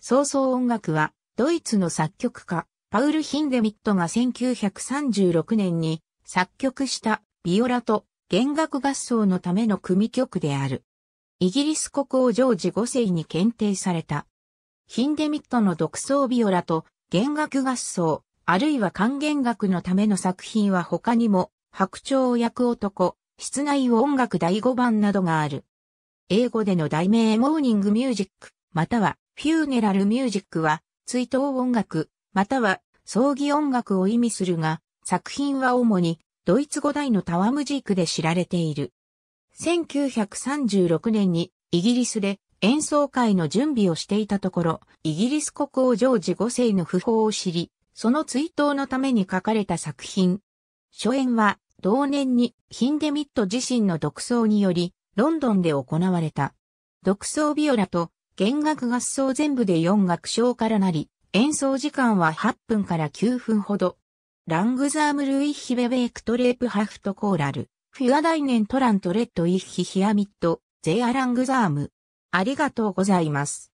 早々音楽は、ドイツの作曲家、パウル・ヒンデミットが1936年に作曲したビオラと弦楽合奏のための組曲である。イギリス国王ジョージ5世に検定された。ヒンデミットの独奏ビオラと弦楽合奏、あるいは管弦楽のための作品は他にも、白鳥を焼く男、室内音楽第5番などがある。英語での題名モーニングミュージック、またはフューネラルミュージックは、追悼音楽、または、葬儀音楽を意味するが、作品は主に、ドイツ語大のタワムジークで知られている。1936年に、イギリスで、演奏会の準備をしていたところ、イギリス国王ジョージ5世の訃報を知り、その追悼のために書かれた作品。初演は、同年にヒンデミット自身の独奏により、ロンドンで行われた。独奏ビオラと弦楽合奏全部で4楽章からなり、演奏時間は8分から9分ほど。ラングザームルイッヒベベークトレープハフトコーラル、フィアダイネントラントレットイッヒヒアミット、ゼアラングザーム。ありがとうございます。